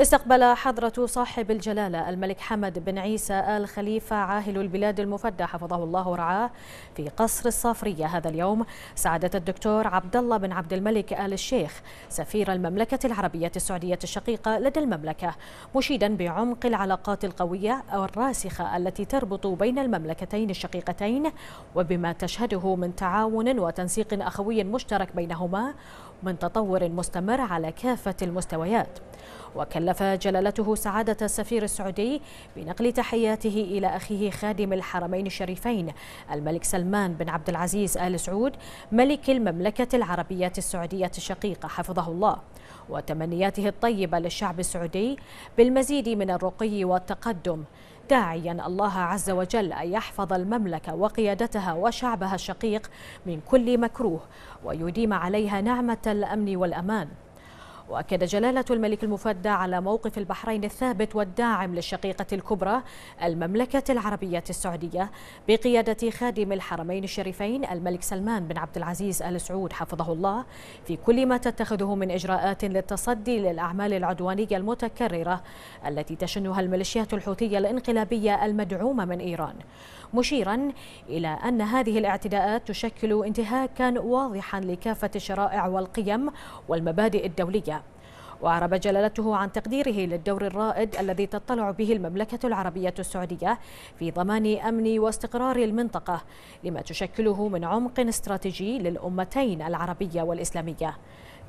استقبل حضرة صاحب الجلالة الملك حمد بن عيسى آل خليفة عاهل البلاد المفدى حفظه الله ورعاه في قصر الصافرية هذا اليوم سعادة الدكتور عبد الله بن عبد الملك آل الشيخ سفير المملكة العربية السعودية الشقيقة لدى المملكة مشيدا بعمق العلاقات القوية أو الراسخة التي تربط بين المملكتين الشقيقتين وبما تشهده من تعاون وتنسيق أخوي مشترك بينهما من تطور مستمر على كافة المستويات وكلف كلف جلالته سعادة السفير السعودي بنقل تحياته إلى أخيه خادم الحرمين الشريفين الملك سلمان بن عبد العزيز آل سعود ملك المملكة العربية السعودية الشقيقة حفظه الله وتمنياته الطيبة للشعب السعودي بالمزيد من الرقي والتقدم داعيا الله عز وجل أن يحفظ المملكة وقيادتها وشعبها الشقيق من كل مكروه ويديم عليها نعمة الأمن والأمان وأكد جلالة الملك المفدى على موقف البحرين الثابت والداعم للشقيقة الكبرى المملكة العربية السعودية بقيادة خادم الحرمين الشريفين الملك سلمان بن عبد العزيز آل سعود حفظه الله في كل ما تتخذه من إجراءات للتصدي للأعمال العدوانية المتكررة التي تشنها الميليشيات الحوثية الانقلابية المدعومة من إيران مشيرا إلى أن هذه الاعتداءات تشكل انتهاكا واضحا لكافة الشرائع والقيم والمبادئ الدولية وأعرب جلالته عن تقديره للدور الرائد الذي تطلع به المملكة العربية السعودية في ضمان أمن واستقرار المنطقة لما تشكله من عمق استراتيجي للأمتين العربية والإسلامية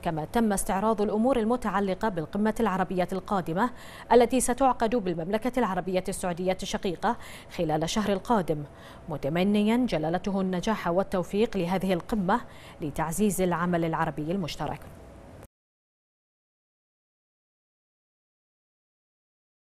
كما تم استعراض الأمور المتعلقة بالقمة العربية القادمة التي ستعقد بالمملكة العربية السعودية الشقيقة خلال شهر القادم متمنيا جلالته النجاح والتوفيق لهذه القمة لتعزيز العمل العربي المشترك